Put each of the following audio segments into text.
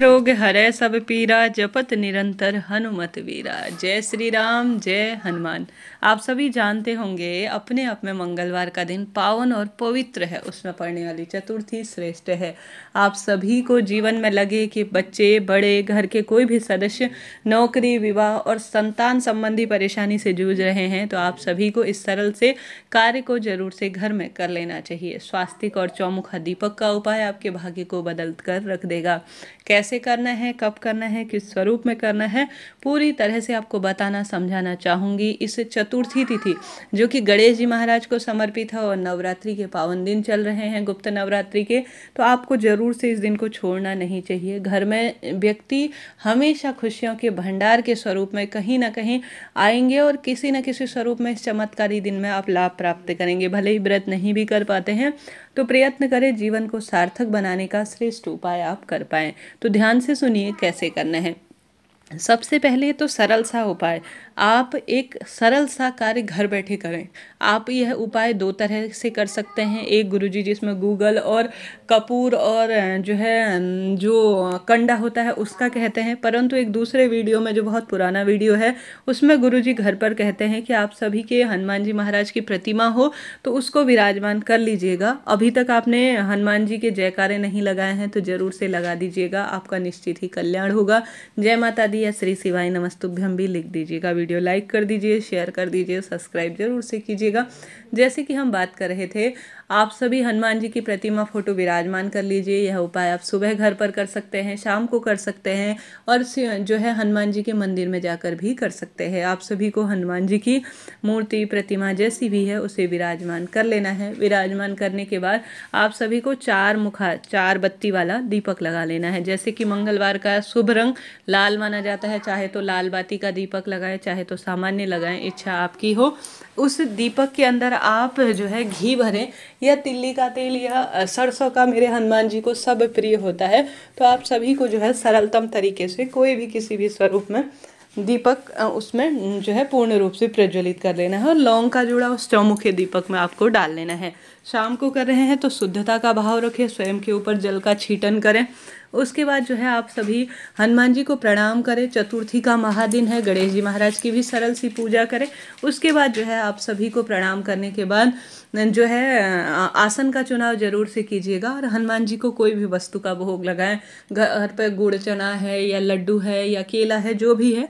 रोग हरे सब पीरा जपत निरंतर हनुमत वीरा जय श्री राम जय हनुमान आप सभी जानते होंगे अपने आप में मंगलवार का दिन पावन और पवित्र है उसमें पड़ने वाली चतुर्थी श्रेष्ठ है आप सभी को जीवन में लगे कि बच्चे बड़े घर के कोई भी सदस्य नौकरी विवाह और संतान संबंधी परेशानी से जूझ रहे हैं तो आप सभी को इस सरल से कार्य को जरूर से घर में कर लेना चाहिए स्वास्तिक और चौमुखा दीपक का उपाय आपके भाग्य को बदल कर रख देगा कैसे करना है कब करना है किस स्वरूप में करना है पूरी तरह से आपको बताना समझाना चाहूंगी इस चतु चतुर्थी तिथि जो कि गणेश जी महाराज को समर्पित है और नवरात्रि के पावन दिन चल रहे हैं गुप्त नवरात्रि के तो आपको ज़रूर से इस दिन को छोड़ना नहीं चाहिए घर में व्यक्ति हमेशा खुशियों के भंडार के स्वरूप में कहीं ना कहीं आएंगे और किसी न किसी स्वरूप में इस चमत्कारी दिन में आप लाभ प्राप्त करेंगे भले ही व्रत नहीं भी कर पाते हैं तो प्रयत्न करें जीवन को सार्थक बनाने का श्रेष्ठ उपाय आप कर पाएँ तो ध्यान से सुनिए कैसे करना है सबसे पहले तो सरल सा उपाय आप एक सरल सा कार्य घर बैठे करें आप यह उपाय दो तरह से कर सकते हैं एक गुरुजी जिसमें गूगल और कपूर और जो है जो कंडा होता है उसका कहते हैं परंतु एक दूसरे वीडियो में जो बहुत पुराना वीडियो है उसमें गुरुजी घर पर कहते हैं कि आप सभी के हनुमान जी महाराज की प्रतिमा हो तो उसको विराजमान कर लीजिएगा अभी तक आपने हनुमान जी के जयकारे नहीं लगाए हैं तो ज़रूर से लगा दीजिएगा आपका निश्चित ही कल्याण होगा जय माता दी या श्री शिवाय नमस्तुभ्यम भी लिख दीजिएगा वीडियो लाइक कर दीजिए शेयर कर दीजिए सब्सक्राइब जरूर से कीजिएगा जैसे कि हम बात कर रहे थे आप सभी हनुमान जी की प्रतिमा फ़ोटो विराजमान कर लीजिए यह उपाय आप सुबह घर पर कर सकते हैं शाम को कर सकते हैं और जो है हनुमान जी के मंदिर में जाकर भी कर सकते हैं आप सभी को हनुमान जी की मूर्ति प्रतिमा जैसी भी है उसे विराजमान कर लेना है विराजमान करने के बाद आप सभी को चार मुखा चार बत्ती वाला दीपक लगा लेना है जैसे कि मंगलवार का शुभ रंग लाल माना जाता है चाहे तो लाल बाती का दीपक लगाए चाहे तो सामान्य लगाएं इच्छा आपकी हो उस दीपक के अंदर आप जो है घी भरें या तिल्ली का तेल या सरसों का मेरे हनुमान जी को सब प्रिय होता है तो आप सभी को जो है सरलतम तरीके से कोई भी किसी भी स्वरूप में दीपक उसमें जो है पूर्ण रूप से प्रज्वलित कर लेना है और लौंग का जुड़ा उस चौमुखे दीपक में आपको डाल लेना है शाम को कर रहे हैं तो शुद्धता का भाव रखें स्वयं के ऊपर जल का छीटन करें उसके बाद जो है आप सभी हनुमान जी को प्रणाम करें चतुर्थी का महादिन है गणेश जी महाराज की भी सरल सी पूजा करें उसके बाद जो है आप सभी को प्रणाम करने के बाद जो है आसन का चुनाव जरूर से कीजिएगा और हनुमान जी को कोई भी वस्तु का भोग लगाएं घर पर गुड़ चना है या लड्डू है या केला है जो भी है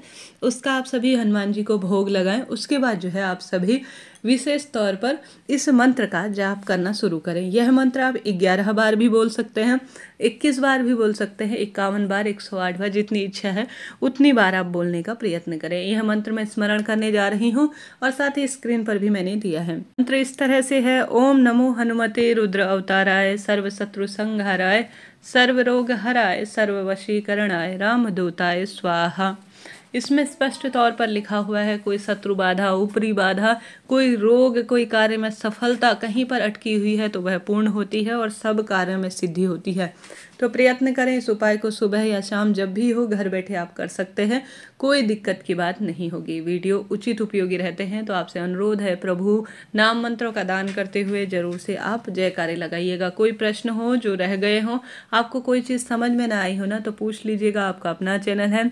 उसका आप सभी हनुमान जी को भोग लगाएं उसके बाद जो है आप सभी विशेष तौर पर इस मंत्र का जाप करना शुरू करें यह मंत्र आप ग्यारह बार भी बोल सकते हैं इक्कीस बार भी बोल सकते हैं इक्यावन बार एक सौ आठ बार जितनी इच्छा है उतनी बार आप बोलने का प्रयत्न करें यह मंत्र मैं स्मरण करने जा रही हूँ और साथ ही स्क्रीन पर भी मैंने दिया है मंत्र इस तरह से है ओम नमो हनुमते रुद्र अवताराय सर्वशत्रु संहाराय रोग हराय राम दूताय स्वाहा इसमें स्पष्ट तौर पर लिखा हुआ है कोई शत्रु बाधा ऊपरी बाधा कोई रोग कोई कार्य में सफलता कहीं पर अटकी हुई है तो वह पूर्ण होती है और सब कार्य में सिद्धि होती है तो प्रयत्न करें इस उपाय को सुबह या शाम जब भी हो घर बैठे आप कर सकते हैं कोई दिक्कत की बात नहीं होगी वीडियो उचित उपयोगी रहते हैं तो आपसे अनुरोध है प्रभु नाम मंत्रों का दान करते हुए जरूर से आप जयकारे लगाइएगा कोई प्रश्न हो जो रह गए हों आपको कोई चीज़ समझ में ना आई हो ना तो पूछ लीजिएगा आपका अपना चैनल है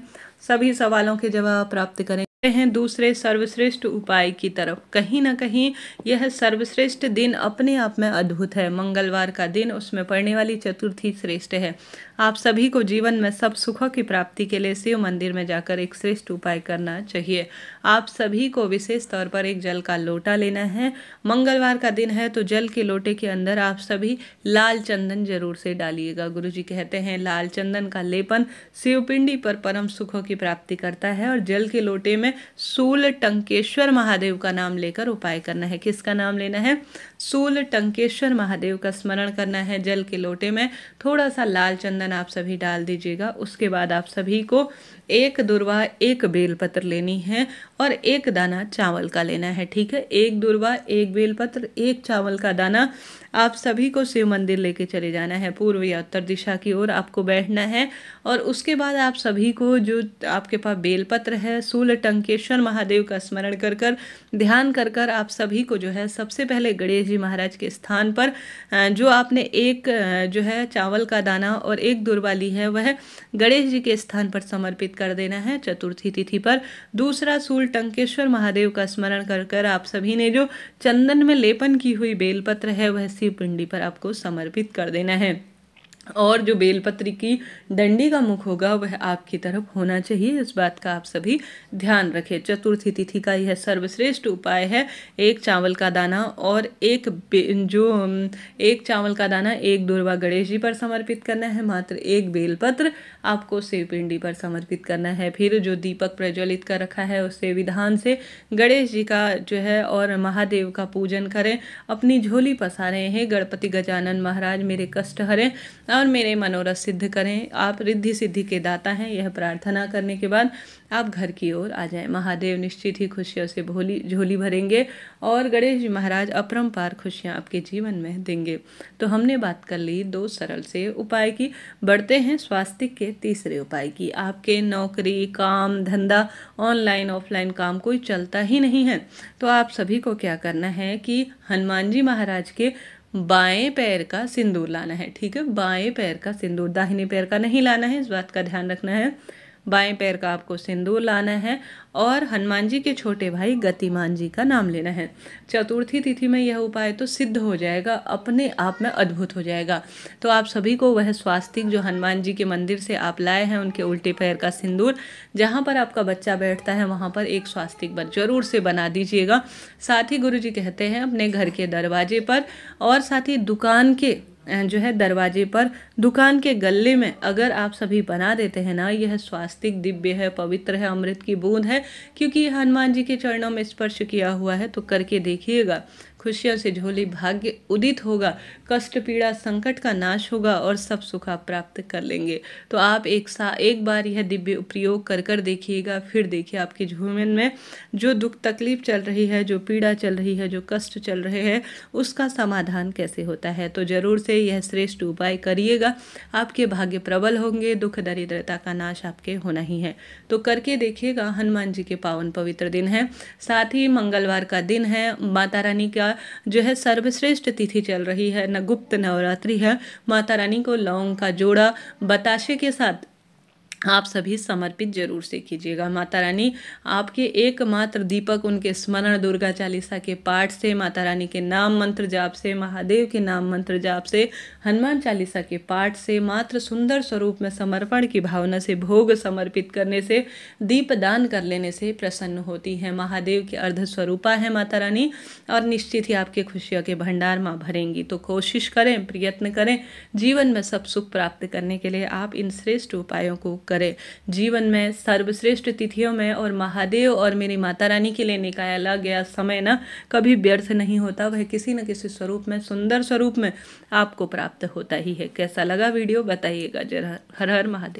सभी सवालों के जवाब प्राप्त करें हैं दूसरे सर्वश्रेष्ठ उपाय की तरफ कहीं ना कहीं यह सर्वश्रेष्ठ दिन अपने आप में अद्भुत है मंगलवार का दिन उसमें पड़ने वाली चतुर्थी श्रेष्ठ है आप सभी को जीवन में सब सुखों की प्राप्ति के लिए शिव मंदिर में जाकर एक श्रेष्ठ उपाय करना चाहिए आप सभी को विशेष तौर पर एक जल का लोटा लेना है मंगलवार का दिन है तो जल के लोटे के अंदर आप सभी लाल चंदन जरूर से डालिएगा गुरु जी कहते हैं लाल चंदन का लेपन शिवपिंडी पर परम सुखों की प्राप्ति करता है और जल के लोटे में सूल टंकेश्वर महादेव का नाम लेकर उपाय करना है किसका नाम लेना है सूल टंकेश्वर महादेव का स्मरण करना है जल के लोटे में थोड़ा सा लाल चंदन मिश्रण आप सभी डाल दीजिएगा उसके बाद आप सभी को एक दुर्वा एक बेलपत्र लेनी है और एक दाना चावल का लेना है ठीक है एक दुर्वा एक बेलपत्र एक चावल का दाना आप सभी को शिव मंदिर लेके चले जाना है पूर्व या उत्तर दिशा की ओर आपको बैठना है और उसके बाद आप सभी को जो आपके पास बेलपत्र है सूल टंकेश्वर महादेव का स्मरण कर कर ध्यान कर कर आप सभी को जो है सबसे पहले गणेश जी महाराज के स्थान पर जो आपने एक जो है चावल का दाना और एक दुर्वा ली है वह गणेश जी के स्थान पर समर्पित कर देना है चतुर्थी तिथि पर दूसरा सूल टंकेश्वर महादेव का स्मरण कर कर आप सभी ने जो चंदन में लेपन की हुई बेलपत्र है वह शिव पिंडी पर आपको समर्पित कर देना है और जो बेलपत्री की डंडी का मुख होगा वह आपकी तरफ होना चाहिए इस बात का आप सभी ध्यान रखें चतुर्थी तिथि का यह सर्वश्रेष्ठ उपाय है एक चावल का दाना और एक जो एक चावल का दाना एक दुर्वा गणेश जी पर समर्पित करना है मात्र एक बेलपत्र आपको सेव पिंडी पर समर्पित करना है फिर जो दीपक प्रज्वलित कर रखा है उससे विधान से गणेश जी का जो है और महादेव का पूजन करें अपनी झोली पसारें हैं गणपति गजानन महाराज मेरे कष्ट हरें और मेरे मनोरथ सिद्ध करें आप रिद्धि सिद्धि के दाता हैं यह प्रार्थना करने के बाद आप घर की ओर आ जाएं महादेव निश्चित ही खुशियों से भोली झोली भरेंगे और गणेश जी महाराज अपरम पार खुशियाँ आपके जीवन में देंगे तो हमने बात कर ली दो सरल से उपाय की बढ़ते हैं स्वास्थ्य के तीसरे उपाय की आपके नौकरी काम धंधा ऑनलाइन ऑफलाइन काम कोई चलता ही नहीं है तो आप सभी को क्या करना है कि हनुमान जी महाराज के बाएं पैर का सिंदूर लाना है ठीक है बाएं पैर का सिंदूर दाहिने पैर का नहीं लाना है इस बात का ध्यान रखना है बाएं पैर का आपको सिंदूर लाना है और हनुमान जी के छोटे भाई गतिमान जी का नाम लेना है चतुर्थी तिथि में यह उपाय तो सिद्ध हो जाएगा अपने आप में अद्भुत हो जाएगा तो आप सभी को वह स्वास्तिक जो हनुमान जी के मंदिर से आप लाए हैं उनके उल्टे पैर का सिंदूर जहाँ पर आपका बच्चा बैठता है वहाँ पर एक स्वास्तिक बन जरूर से बना दीजिएगा साथ ही गुरु जी कहते हैं अपने घर के दरवाजे पर और साथ ही दुकान के जो है दरवाजे पर दुकान के गले में अगर आप सभी बना देते हैं ना यह स्वास्तिक दिव्य है पवित्र है अमृत की बूंद है क्योंकि हनुमान जी के चरणों में स्पर्श किया हुआ है तो करके देखिएगा खुशियों से झोली भाग्य उदित होगा कष्ट पीड़ा संकट का नाश होगा और सब सुखा प्राप्त कर लेंगे तो आप एक सा एक बार यह दिव्य प्रयोग कर कर देखिएगा फिर देखिए आपके जीवन में जो दुख तकलीफ चल रही है जो पीड़ा चल रही है जो कष्ट चल रहे हैं उसका समाधान कैसे होता है तो ज़रूर से यह श्रेष्ठ उपाय करिएगा आपके भाग्य प्रबल होंगे दुख दरिद्रता का नाश आपके होना ही है तो करके देखिएगा हनुमान जी के पावन पवित्र दिन है साथ ही मंगलवार का दिन है माता रानी का जो है सर्वश्रेष्ठ तिथि चल रही है न गुप्त नवरात्रि है माता रानी को लौंग का जोड़ा बताशे के साथ आप सभी समर्पित जरूर से कीजिएगा माता रानी आपके एकमात्र दीपक उनके स्मरण दुर्गा चालीसा के पाठ से माता रानी के नाम मंत्र जाप से महादेव के नाम मंत्र जाप से हनुमान चालीसा के पाठ से मात्र सुंदर स्वरूप में समर्पण की भावना से भोग समर्पित करने से दीप दान कर लेने से प्रसन्न होती है महादेव के अर्ध स्वरूपा है माता रानी और निश्चित ही आपके खुशियों के भंडार माँ भरेंगी तो कोशिश करें प्रयत्न करें जीवन में सब सुख प्राप्त करने के लिए आप इन श्रेष्ठ उपायों को करें जीवन में सर्वश्रेष्ठ तिथियों में और महादेव और मेरी माता रानी के लिए निकाला गया समय ना कभी व्यर्थ नहीं होता वह किसी न किसी स्वरूप में सुंदर स्वरूप में आपको प्राप्त होता ही है कैसा लगा वीडियो बताइएगा जरा हर हर महादेव